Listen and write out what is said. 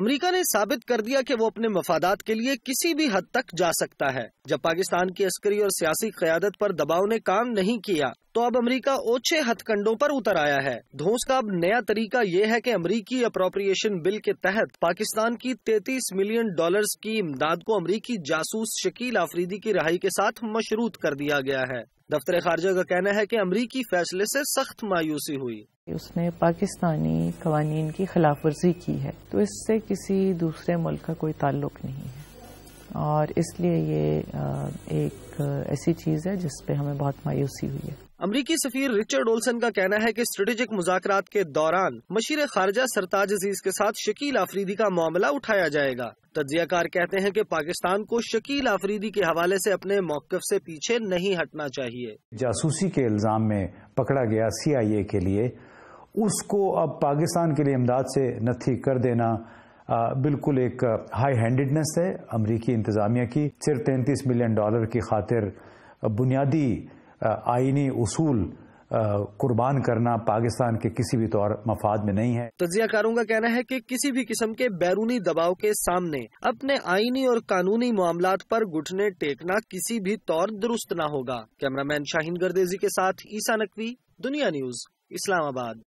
America ने साबित कर दिया कि वो अपने मफादात के लिए किसी भी हद तक जा सकता है जब पाकिस्तान की अस्करी और सियासी क्यादत पर दबाव ने काम नहीं किया तो अब अमेरिका ओछे हथकंडों पर उतर आया है धोस का अब नया तरीका ये है कि अमेरिकी अप्रोप्रिएशन बिल के तहत पाकिस्तान की 33 मिलियन डॉलर्स की इमदाद को अमेरिकी जासूस शकील आफरीदी की रहाई के साथ मशरूत कर दिया गया है दफ्तर खारजा का कहना है कि अमरीकी फैसले से सख्त मायूसी हुई उसने पाकिस्तानी कवानीन की खिलाफ वर्जी की है तो इससे किसी दूसरे मुल्क का कोई ताल्लुक नहीं है और इसलिए ये एक ऐसी चीज़ है जिस पे हमें बहुत मायूसी हुई है अमरीकी सफीर रिचर्ड ओल्सन का कहना है कि स्ट्रेटेजिक मुजाकरात के दौरान मशीर खारजा सरताज अजीज के साथ शकील आफरीदी का मामला उठाया जाएगा तजियाकार कहते हैं कि पाकिस्तान को शकील आफरीदी के हवाले से अपने मौकफ से पीछे नहीं हटना चाहिए जासूसी के इल्जाम में पकड़ा गया सी आई ए के लिए उसको अब पाकिस्तान के लिए इमदाद से नथी कर देना बिल्कुल एक हाई हैंडेडनेस है अमरीकी इंतजामिया की सिर्फ तैंतीस मिलियन डॉलर की खातिर बुनियादी आइनी उसूल कुर्बान करना पाकिस्तान के किसी भी तौर मफाद में नहीं है तजियाकारों तो का कहना है कि किसी भी किस्म के बैरूनी दबाव के सामने अपने आईनी और कानूनी मामला पर घुटने टेकना किसी भी तौर दुरुस्त न होगा कैमरामैन शाहीन गर्देजी के साथ ईसा नकवी दुनिया न्यूज इस्लामाबाद